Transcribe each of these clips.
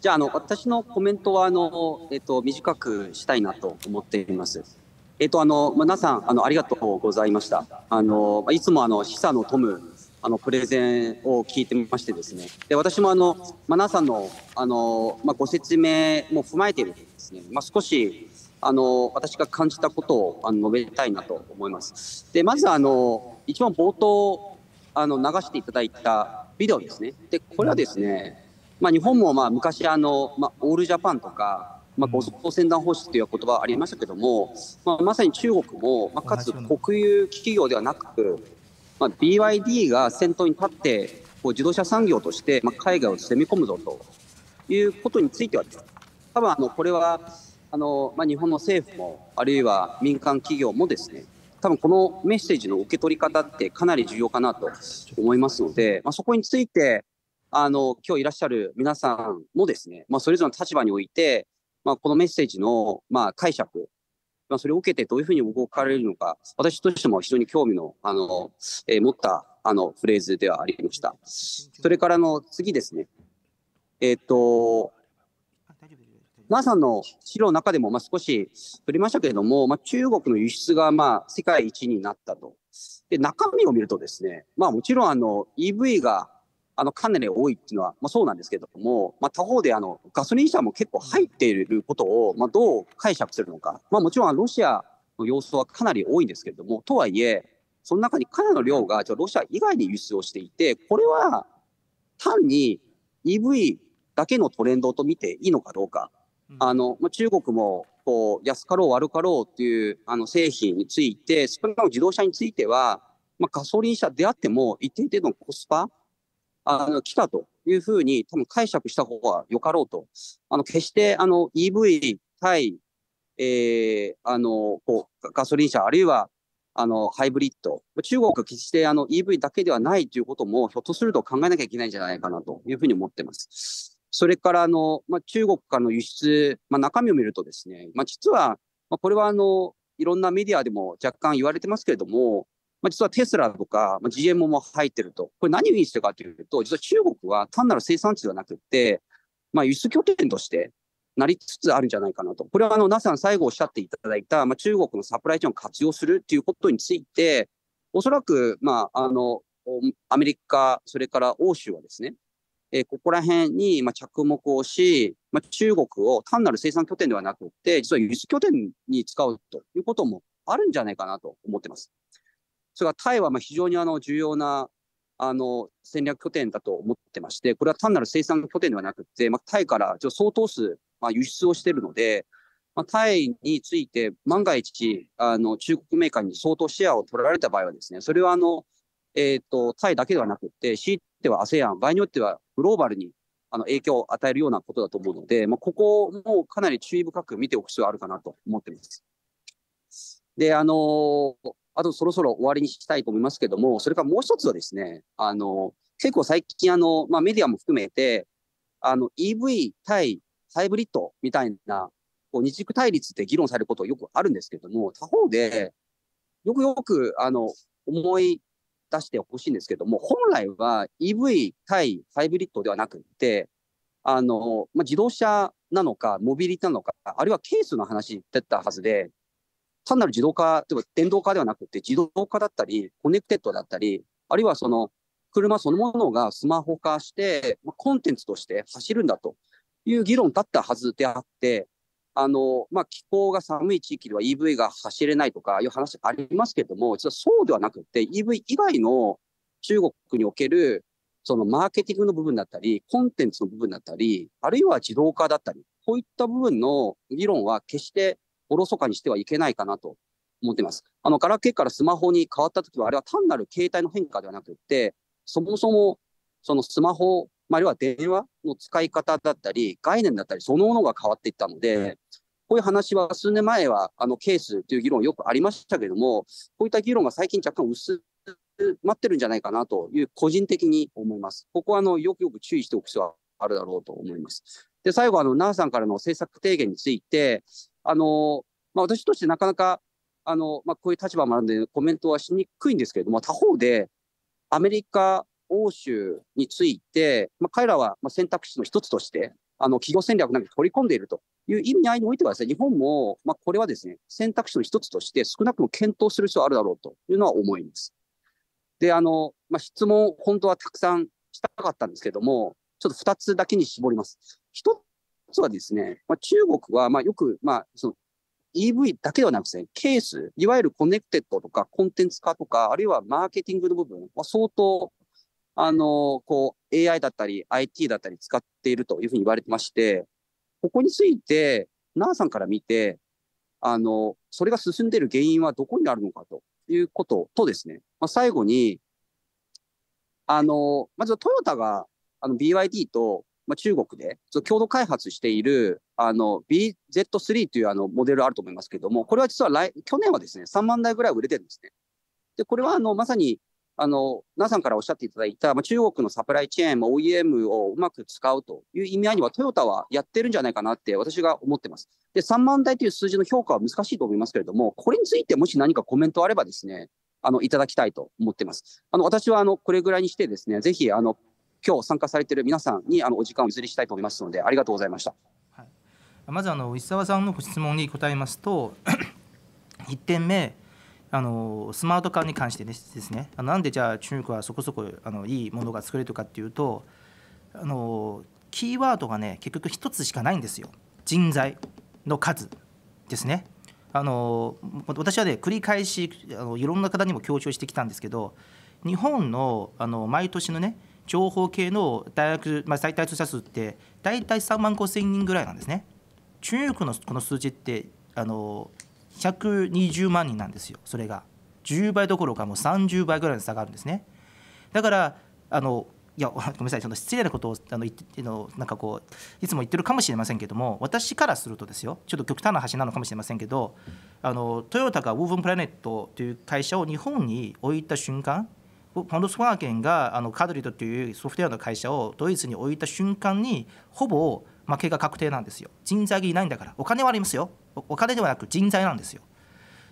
じゃあ、あの、私のコメントは、あの、えっと、短くしたいなと思っています。えっと、あの、皆さん、あの、ありがとうございました。あの、いつも、あの、久野トム、あの、プレゼンを聞いてましてですね。で、私も、あの、皆さんの、あの、まあ、ご説明も踏まえてるですね、まあ、少し、あの、私が感じたことを、あの、述べたいなと思います。で、まず、あの、一番冒頭、あの、流していただいたビデオですね。で、これはですね、まあ、日本もまあ昔あの、まあ、オールジャパンとか、まあ、五層戦団方式という言葉はありましたけども、まあ、まさに中国も、まあ、かつ国有企業ではなく、まあ、BYD が先頭に立ってこう自動車産業として、まあ、海外を攻め込むぞということについては多分あのこれはあの、まあ、日本の政府もあるいは民間企業もですね多分このメッセージの受け取り方ってかなり重要かなと思いますので、まあ、そこについてあの今日いらっしゃる皆さんもですね、まあ、それぞれの立場において、まあ、このメッセージの、まあ、解釈、まあ、それを受けてどういうふうに動かれるのか、私としても非常に興味のあの、えー、持ったあのフレーズではありました。それからの次ですね、えっ、と、皆さんの資料の中でもまあ少し触れましたけれども、まあ、中国の輸出がまあ世界一になったと。で、中身を見るとですね、まあもちろんあの EV があの、かなり多いっていうのは、まあ、そうなんですけども、まあ、他方で、あの、ガソリン車も結構入っていることを、まあ、どう解釈するのか。まあ、もちろん、ロシアの様子はかなり多いんですけれども、とはいえ、その中にかなりの量が、じゃロシア以外に輸出をしていて、これは単に EV だけのトレンドと見ていいのかどうか。あの、まあ、中国も、こう、安かろう悪かろうっていう、あの、製品について、少なくとも自動車については、まあ、ガソリン車であっても、一定程度のコスパ、あの来たというふうに多分解釈した方がよかろうと。あの決してあの EV 対、えー、あのこうガソリン車あるいはあのハイブリッド、中国は決してあの EV だけではないということもひょっとすると考えなきゃいけないんじゃないかなというふうに思ってます。それからあの、まあ、中国からの輸出、まあ、中身を見るとですね、まあ、実は、まあ、これはあのいろんなメディアでも若干言われてますけれども、まあ、実はテスラとか、まあ、GM も入ってると。これ何を意味してるかというと、実は中国は単なる生産地ではなくて、まあ、輸出拠点としてなりつつあるんじゃないかなと。これはあの n さ s 最後おっしゃっていただいた、まあ、中国のサプライチェーンを活用するということについて、おそらく、まあ、あの、アメリカ、それから欧州はですね、えー、ここら辺にま着目をし、まあ、中国を単なる生産拠点ではなくて、実は輸出拠点に使うということもあるんじゃないかなと思ってます。それはタイはまあ非常にあの重要なあの戦略拠点だと思ってまして、これは単なる生産拠点ではなくて、まあ、タイから相当数、まあ、輸出をしているので、まあ、タイについて万が一あの中国メーカーに相当シェアを取られた場合はですね、それはあの、えーと、タイだけではなくて、強いては ASEAN、場合によってはグローバルにあの影響を与えるようなことだと思うので、まあ、ここもかなり注意深く見ておく必要があるかなと思ってます。で、あのあとそろそろ終わりにしたいと思いますけども、それからもう一つはですね、あの、結構最近あの、まあ、メディアも含めて、あの、EV 対ハイブリッドみたいな、こう、二軸対立で議論されることよくあるんですけども、他方で、よくよく、あの、思い出してほしいんですけども、本来は EV 対ハイブリッドではなくて、あの、まあ、自動車なのか、モビリティなのか、あるいはケースの話だったはずで、単なる自動化、例えば電動化ではなくて、自動化だったり、コネクテッドだったり、あるいはその車そのものがスマホ化して、コンテンツとして走るんだという議論だったはずであって、あのまあ、気候が寒い地域では EV が走れないとかいう話ありますけれども、実はそうではなくて、EV 以外の中国におけるそのマーケティングの部分だったり、コンテンツの部分だったり、あるいは自動化だったり、こういった部分の議論は決しておろそかにしてはいけないかなと思っています。あの、ガラケーからスマホに変わったときは、あれは単なる携帯の変化ではなくて、そもそも、そのスマホ、まあ、あるいは電話の使い方だったり、概念だったり、そのものが変わっていったので、こういう話は数年前は、あの、ケースという議論よくありましたけれども、こういった議論が最近若干薄待ってるんじゃないかなという、個人的に思います。ここは、あの、よくよく注意しておく必要はあるだろうと思います。で、最後、あの、奈さんからの政策提言について、あの、まあ、私としてなかなか、あの、まあ、こういう立場もあるんで、コメントはしにくいんですけれども、他方で、アメリカ、欧州について、まあ、彼らは選択肢の一つとして、あの企業戦略なんか取り込んでいるという意味合いにおいてはです、ね、日本も、まあ、これはですね選択肢の一つとして少なくとも検討する必要あるだろうというのは思います。で、あのまあ、質問、本当はたくさんしたかったんですけども、ちょっと2つだけに絞ります。1つはですね、まあ、中国はまあよく、まあ、その EV だけではなくて、ね、ケース、いわゆるコネクテッドとかコンテンツ化とか、あるいはマーケティングの部分は相当、あの、こう、AI だったり IT だったり使っているというふうに言われてまして、ここについて、ナーさんから見て、あの、それが進んでいる原因はどこにあるのかということとですね、まあ、最後に、あの、まずトヨタが、あの、BYD とまあ、中国で共同開発しているあの BZ3 というあのモデルあると思いますけども、これは実は来去年はですね、3万台ぐらい売れてるんですね。で、これはあのまさにあの、皆さんからおっしゃっていただいた、まあ、中国のサプライチェーン、OEM をうまく使うという意味合いには、トヨタはやってるんじゃないかなって私が思ってます。で、3万台という数字の評価は難しいと思いますけれども、これについてもし何かコメントあればですね、あの、いただきたいと思ってます。あの、私は、あの、これぐらいにしてですね、ぜひ、あの、今日参加されている皆さんにあのお時間を譲りしたいと思いますのでありがとうございました、はい、まずあの石澤さんのご質問に答えますと1 点目あのスマート化に関してですねなんでじゃあ中国はそこそこあのいいものが作れるかっていうとあのキーワードがね結局1つしかないんですよ人材の数ですねあの私はね繰り返しあのいろんな方にも強調してきたんですけど日本のあの毎年のね情報系の大学、まあ、大宅者数って大体3万5千人ぐらいなんですね。中国のこの数字ってあの120万人なんですよそれが10倍どころかもう30倍ぐらいの差があるんですねだからあのいや ごめんなさいその失礼なことをあの言ってのなんかこういつも言ってるかもしれませんけども私からするとですよちょっと極端な話なのかもしれませんけどあのトヨタがウーブンプラネットという会社を日本に置いた瞬間フォドクスワーゲンがあのカドリドというソフトウェアの会社をドイツに置いた瞬間にほぼ負けが確定なんですよ人材がいないんだからお金はありますよお金ではなく人材なんですよ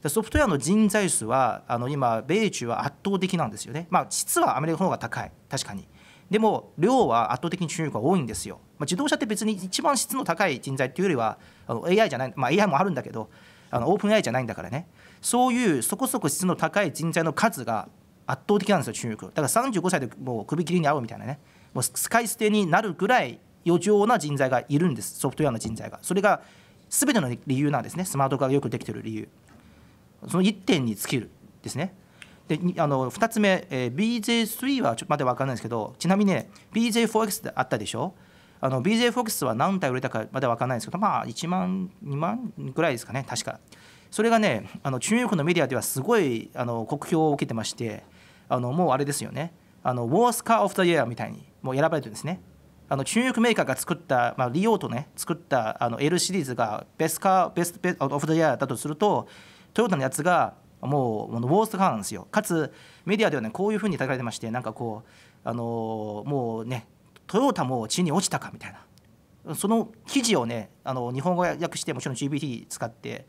ソフトウェアの人材数はあの今米中は圧倒的なんですよねまあ実はアメリカの方が高い確かにでも量は圧倒的に中国が多いんですよ、まあ、自動車って別に一番質の高い人材っていうよりはあの AI じゃない、まあ、AI もあるんだけどあのオープン AI じゃないんだからねそういうそこそこ質の高い人材の数が圧倒的なんですよ中国だから35歳でもう首切りに合うみたいなねもう使い捨てになるぐらい余剰な人材がいるんですソフトウェアの人材がそれがすべての理由なんですねスマート化がよくできてる理由その1点に尽きるですねであの2つ目、えー、BJ3 はちょまだ分からないですけどちなみにね BJ4X ってあったでしょあの BJ4X は何台売れたかまだ分からないですけどまあ1万2万ぐらいですかね確かそれがねあの中国のメディアではすごいあの酷評を受けてましてあのもうあれですよねあのウォースカー・オフ・ザ・イヤーみたいにもう選ばれてるんですねあの中国メーカーが作った、まあ、リオとね作ったあの L シリーズがベスカーベストベオフ・ザ・イヤーだとするとトヨタのやつがもうウォースカーなんですよかつメディアではねこういうふうに叩かれてましてなんかこうあのもうねトヨタも地に落ちたかみたいなその記事をねあの日本語訳してもちろん GPT 使って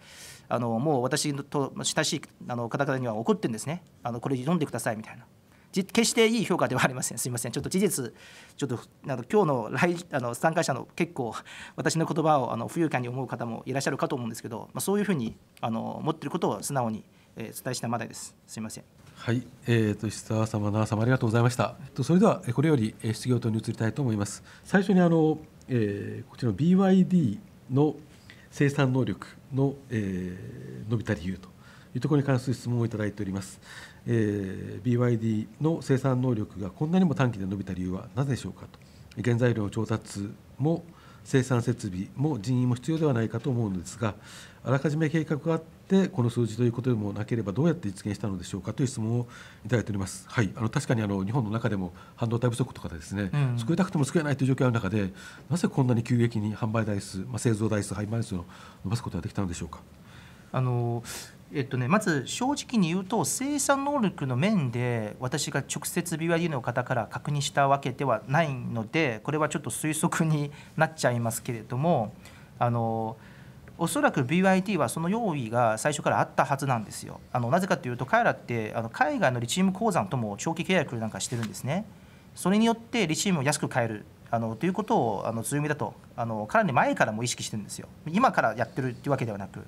あのもう私と親しいあの方々には怒ってるんですねあのこれ読んでくださいみたいな決していい評価ではありませんすみませんちょっと事実ちょっとあの今日の来あの参加者の結構私の言葉をあの不愉快に思う方もいらっしゃるかと思うんですけど、まあ、そういうふうにあの思ってることを素直に、え伝えしたまでですすみません。はい、えーと、石澤様、奈々様ありがとうございました。えっと、それではこれより質疑応答に移りたいと思います。最初にあのえー、こちらの BYD の生産能力の、えー、伸びた理由というところに関する質問をいただいております、えー、BYD の生産能力がこんなにも短期で伸びた理由はなぜでしょうかと原材料調達も、生産設備も人員も必要ではないかと思うのですがあらかじめ計画があってこの数字ということでもなければどうやって実現したのでしょうかという質問をいただいております。はい、あの確かにあの日本の中でも半導体不足とかですね、うん、救いたくても救えないという状況の中でなぜこんなに急激に販売台数、まあ、製造台数販売台数を伸ばすことができたのでしょうか。あのえっとね、まず正直に言うと生産能力の面で私が直接 BYD の方から確認したわけではないのでこれはちょっと推測になっちゃいますけれどもあのおそらく BYD はその用意が最初からあったはずなんですよ。あのなぜかというと彼らってあの海外のリチウム鉱山とも長期契約なんかしてるんですね。それによってリチウムを安く買えるあのということをあの強みだとあのかなり前からも意識してるんですよ。今からやってるっていうわけではなく。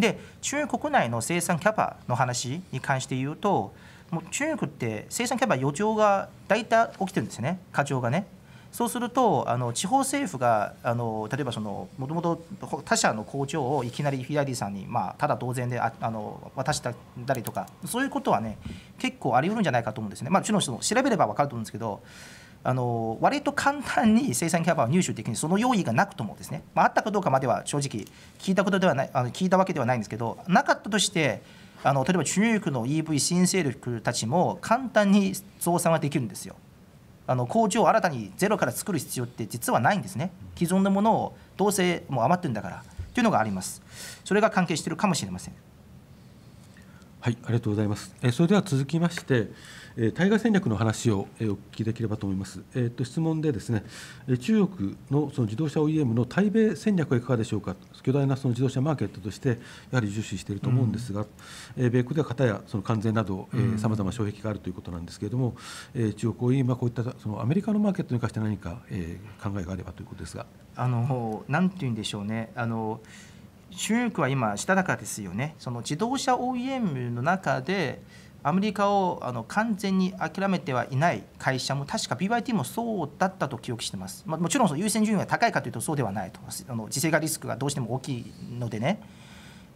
で中国国内の生産キャパの話に関して言うともう中国って生産キャパ余剰が大体起きてるんですね過剰がね。そうするとあの地方政府があの例えばもともと他社の工場をいきなりラィさんに、まあ、ただ同然でああの渡したりとかそういうことはね結構ありうるんじゃないかと思うんですね、まあ、ちちろん調べれば分かると思うんですけどあの割と簡単に生産キャパを入手できるその用意がなくともですね、まあ、あったかどうかまでは正直聞いたことではないあの聞いたわけではないんですけどなかったとしてあの例えば中国の EV 新勢力たちも簡単に増産はできるんですよ。あの工場を新たにゼロから作る必要って実はないんですね既存のものをどうせもう余ってるんだからというのがありますそれが関係しているかもしれませんはいありがとうございますえそれでは続きまして対外戦略の話をお聞きできればと思います。えー、と質問で、ですね中国のその自動車 OEM の対米戦略はいかがでしょうか、巨大なその自動車マーケットとして、やはり重視していると思うんですが、うん、米国では片やその関税など、さまざま障壁があるということなんですけれども、え中国 OEM はこういったそのアメリカのマーケットに関して何か、え考えがあればということですが。あのなんていうんでしょうね。あの中国は今、したたかですよね、その自動車 OEM の中で、アメリカをあの完全に諦めてはいない会社も確か BYT もそうだったと記憶してます、まあ、もちろんその優先順位が高いかというとそうではないとあの次世がリスクがどうしても大きいのでね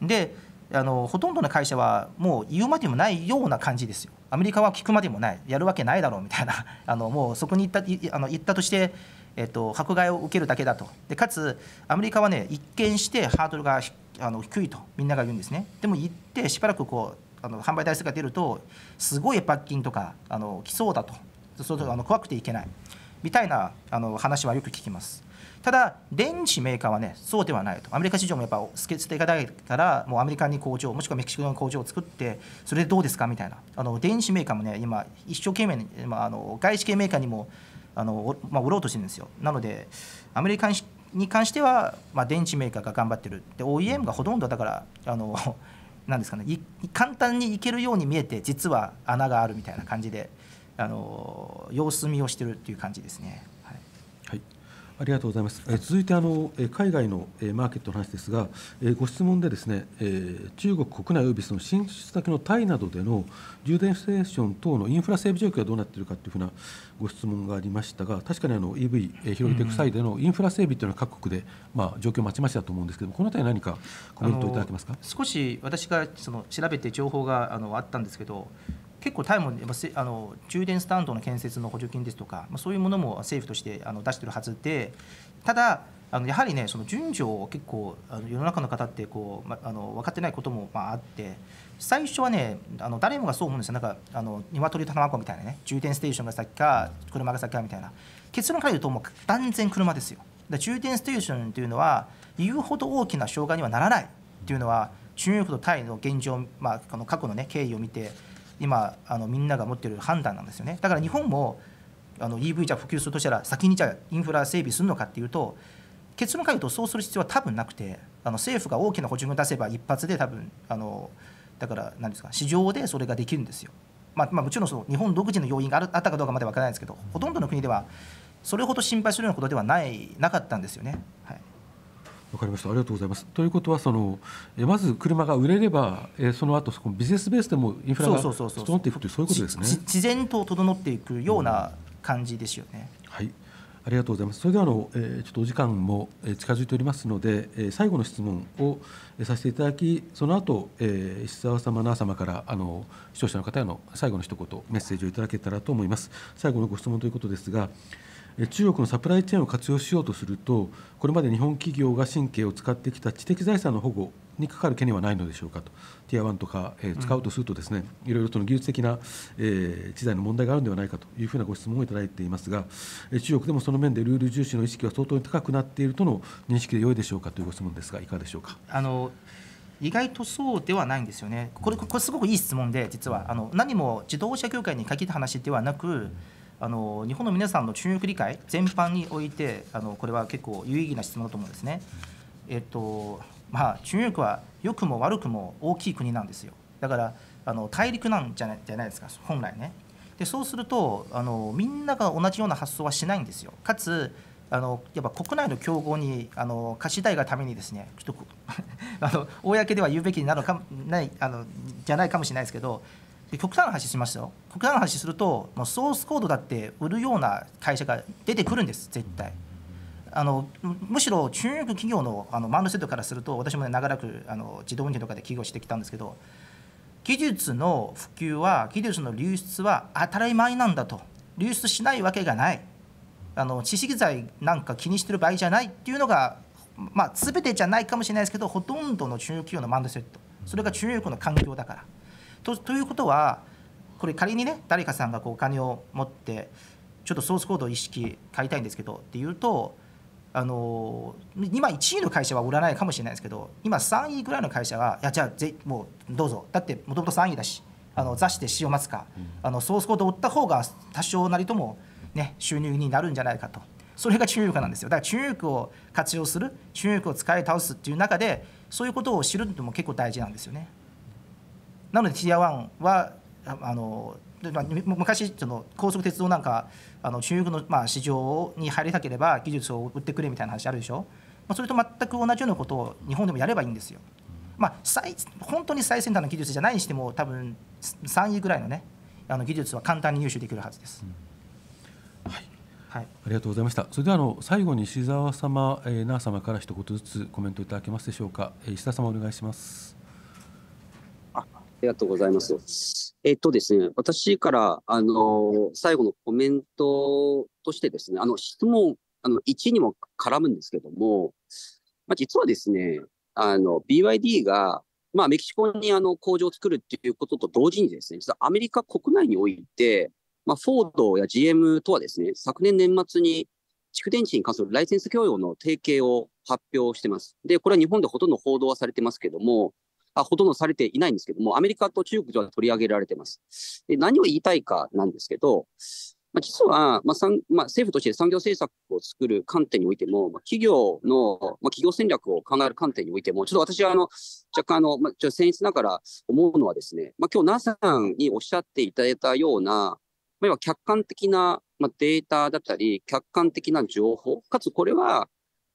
であのほとんどの会社はもう言うまでもないような感じですよアメリカは聞くまでもないやるわけないだろうみたいな あのもうそこに行ったあの行ったとしてえっと、迫害を受けるだけだとでかつアメリカはね一見してハードルがあの低いとみんなが言うんですねでも行ってしばらくこうあの販売台数が出るとすごい罰金とかあの来そうだとそれとあの怖くていけないみたいなあの話はよく聞きますただ電子メーカーはねそうではないとアメリカ市場もやっぱ捨ていたないからもうアメリカに工場もしくはメキシコの工場を作ってそれでどうですかみたいなあの電子メーカーもね今一生懸命今あの外資系メーカーにもあの、まあ、売ろうとしてるんですよなのでアメリカに関しては、まあ、電池メーカーが頑張ってるで OEM がほとんどだからあのなんですかね簡単に行けるように見えて実は穴があるみたいな感じであの様子見をしてるっていう感じですね。ありがとうございます。え続いてあの海外のマーケットの話ですが、えご質問でですね、え中国国内及びその進出先のタイなどでの充電ステーション等のインフラ整備状況がどうなっているかというふうなご質問がありましたが、確かにあの EV、え広げていく際でのインフラ整備というのは各国でまあ状況まちまちだと思うんですけども、この辺り何かコメントいただけますか。少し私がその調べて情報があのあったんですけど、結構タイもやっぱあの充電スタンドの建設の補助金ですとか、まあ、そういうものも政府としてあの出してるはずでただあのやはりねその順序を結構あの世の中の方ってこう、ま、あの分かってないこともまああって最初はねあの誰もがそう思うんですよなんかあの鶏卵みたいなね充電ステーションが先か車が先かみたいな結論から言うともう断然車ですよだ充電ステーションというのは言うほど大きな障害にはならないというのは中国とタイの現状、まあ、この過去の、ね、経緯を見て今あのみんなが持ってる判断なんですよねだから日本もあの EV じゃ普及するとしたら先にじゃインフラ整備するのかっていうと結論から言うとそうする必要は多分なくてあの政府が大きな補助金を出せば一発で多分あのだから何ですか市場でそれができるんですよ。まあ、まあ、もちろんその日本独自の要因があったかどうかまでは分からないですけどほとんどの国ではそれほど心配するようなことではないなかったんですよね。はいわかりましたありがとうございます。ということはそのえまず車が売れればえその後そこビジネスベースでもインフラが整っていくというそういうことですね。自然と整っていくような感じですよね。うん、はいありがとうございます。それではあの、えー、ちょっとお時間も近づいておりますので、えー、最後の質問をさせていただき、その後、えー、石澤様、奈様からあの視聴者の方への最後の一言メッセージをいただけたらと思います。最後のご質問ということですが。中国のサプライチェーンを活用しようとするとこれまで日本企業が神経を使ってきた知的財産の保護にかかる懸念はないのでしょうかとティア1とか、えー、使うとするとですね、うん、いろいろとの技術的な、えー、知財の問題があるのではないかというふうなご質問をいただいていますが、え中国でもその面でルール重視の意識は相当に高くなっているとの認識でよいでしょうかというご質問ですがいかがでしょうか。あの意外とそうではないんですよねこれこれすごくいい質問で実はあの何も自動車業界に限った話ではなく、あの日本の皆さんの中国理解全般においてあのこれは結構有意義な質問だと思うんですね。えっとまあ、中国は良くも悪くも大きい国なんですよだからあの大陸なんじゃないじゃないですか本来ね。でそうするとあのみんなが同じような発想はしないんですよ。かつあのやっぱ国内の競合にあの貸したいがためにですねちょっと あの公では言うべきなるかないあのじゃないかもしれないですけど極端な話しますよ極端な話するともうソースコードだって売るような会社が出てくるんです絶対あのむしろ中国企業のあのマンドセットからすると私も、ね、長らくあの自動運転とかで起業してきたんですけど技術の普及は技術の流出は当たり前なんだと流出しないわけがないあの知識財なんか気にしてる場合じゃないっていうのが、まあ、全てじゃないかもしれないですけどほとんどの中国企業のマンドセットそれが中国の環境だから。とということはこれ仮にね誰かさんがこうお金を持ってちょっとソースコードを意識買いたいんですけどっていうとあの今1位の会社は売らないかもしれないですけど今3位ぐらいの会社はいやじゃあぜもうどうぞだってもともと3位だしあの座して死を待つか、うん、あのソースコードを売った方が多少なりとも、ね、収入になるんじゃないかとそれが中国なんですよだから中国を活用する中国を使い倒すっていう中でそういうことを知るのも結構大事なんですよね。なのでシーアワ1はあの昔その高速鉄道なんかあの中国のまあ市場に入りたければ技術を売ってくれみたいな話あるでしょ、まあ、それと全く同じようなことを日本でもやればいいんですよ。まあ、最本当に最先端の技術じゃないにしても多分3位ぐらいのねあの技術は簡単に入手できるはずです。うん、はいありがとうございました。それではあの最後に石澤様、えー、奈様から一言ずつコメントいただけますでしょうか。えー、石澤様お願いします。ありがとうございます。えっとですね、私から、あの、最後のコメントとしてですね、あの、質問、あの、1にも絡むんですけども、まあ、実はですね、あの、BYD が、まあ、メキシコにあの工場を作るっていうことと同時にですね、実はアメリカ国内において、まあ、フォードや GM とはですね、昨年年末に蓄電池に関するライセンス供与の提携を発表してます。で、これは日本でほとんど報道はされてますけども、あほとんどされていないんですけども、アメリカと中国では取り上げられています。で何を言いたいかなんですけど、まあ、実は、まあまあ、政府として産業政策を作る観点においても、まあ、企業の、まあ、企業戦略を考える観点においても、ちょっと私はあの若干あの、まあ、ちょっと僭越ながら思うのはですね、まあ、今日 NASA さんにおっしゃっていただいたような、まあ、客観的な、まあ、データだったり、客観的な情報、かつこれは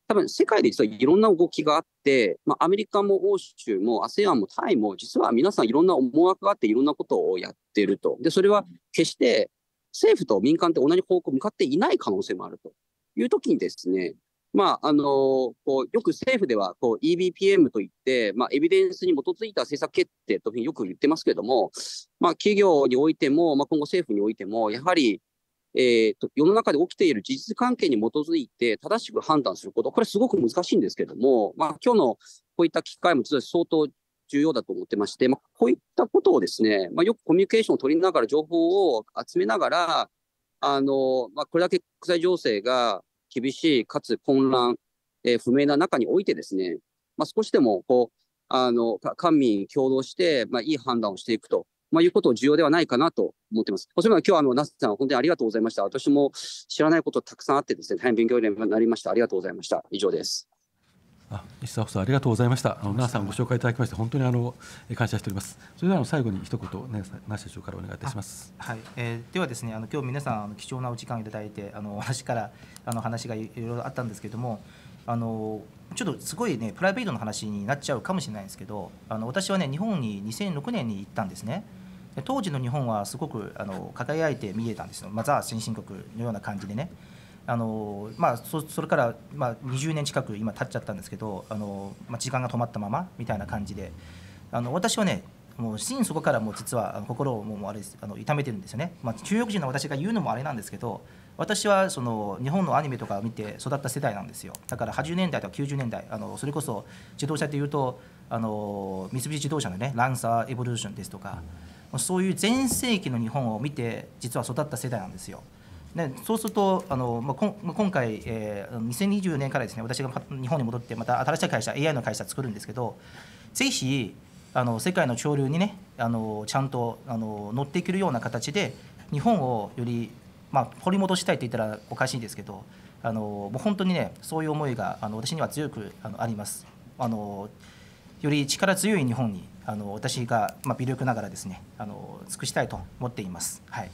多分世界で実はいろんな動きがあって、まあ、アメリカも欧州も ASEAN もタイも実は皆さんいろんな思惑があっていろんなことをやってると。で、それは決して政府と民間って同じ方向向かっていない可能性もあるという時にですね、まあ、あのこうよく政府ではこう EBPM といって、まあ、エビデンスに基づいた政策決定というふうによく言ってますけれども、まあ、企業においても、まあ、今後政府においても、やはりえーと、世の中で起きている事実関係に基づいて正しく判断すること、これすごく難しいんですけども、まあ、今日のこういった機会も実は相当重要だと思ってまして、まあ、こういったことをですね、まあ、よくコミュニケーションを取りながら、情報を集めながら、あのまあ、これだけ国際情勢が厳しいかつ混乱、えー、不明な中においてですね、まあ、少しでもこうあの官民共同して、まあ、いい判断をしていくとまあ、いうこと重要ではないかなと思ってます。おそらく今日あの、ナスさん、本当にありがとうございました。私も知らないことたくさんあってですね、大変勉強になりました。ありがとうございました。以上です。あ石澤さんありがとうございました。あの奈さんご紹介いただきまして本当にあの感謝しております。それでは最後に一言ね奈社長からお願いいたします。はい、えー、ではですねあの今日皆さんあの貴重なお時間いただいてあの私からあの話がいろいろあったんですけれどもあのちょっとすごいねプライベートの話になっちゃうかもしれないんですけどあの私はね日本に2006年に行ったんですねで当時の日本はすごくあの輝いて見えたんですよ、まあ、ザ先進国のような感じでねあのまあ、それから、まあ、20年近く今経っちゃったんですけどあの、まあ、時間が止まったままみたいな感じであの私はねもう心底からもう実は心をもうあれあの痛めてるんですよね、まあ、中国人の私が言うのもあれなんですけど私はその日本のアニメとか見て育った世代なんですよだから80年代とか90年代あのそれこそ自動車っていうとあの三菱自動車のねランサーエボリューションですとかそういう全盛期の日本を見て実は育った世代なんですよ。ね、そうするとあの、まあ、今回、えー、2020年からですね私が日本に戻ってまた新しい会社 AI の会社作るんですけどぜひあの世界の潮流にねあのちゃんとあの乗っていけるような形で日本をよりまあ、掘り戻したいと言ったらおかしいんですけどあのもう本当にねそういう思いがあの私には強くあのあります。あのより力強い日本にあの私が、まあ、微力ながらですねあの尽くしたいと思っています。はい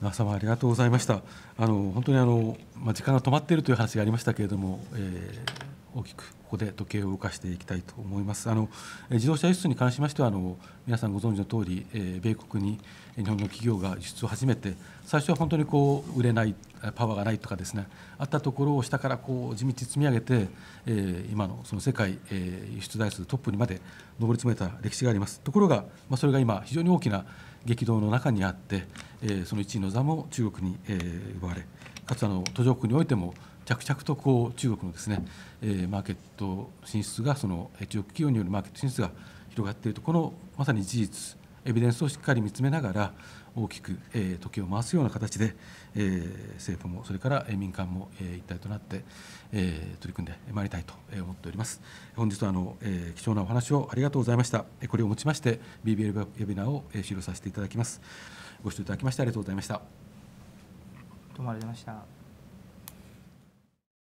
皆様ありがとうございました。あの本当にあのまあ時間が止まっているという話がありましたけれども、えー、大きくここで時計を動かしていきたいと思います。あの自動車輸出に関しましてはあの皆さんご存知の通り、え米国に日本の企業が輸出を始めて最初は本当にこう売れないパワーがないとかですねあったところを下からこう地道に積み上げて、え今のその世界、え輸出台数トップにまで上り詰めた歴史があります。ところが、まそれが今非常に大きな激動の中にあって、えその1位の座も中国に、え奪われかつあの途上国においても着々とこう中国のですね、えー、マーケット進出がその中国企業によるマーケット進出が広がっているとこのまさに事実エビデンスをしっかり見つめながら大きく、えー、時を回すような形で、えー、政府もそれから民間も、えー、一体となって、えー、取り組んでまいりたいと思っております本日はあの、えー、貴重なお話をありがとうございましたこれをもちまして BBL ウェビナーをえ終了させていただきますご視聴いただきましてありがとうございましたどうもありがとうございました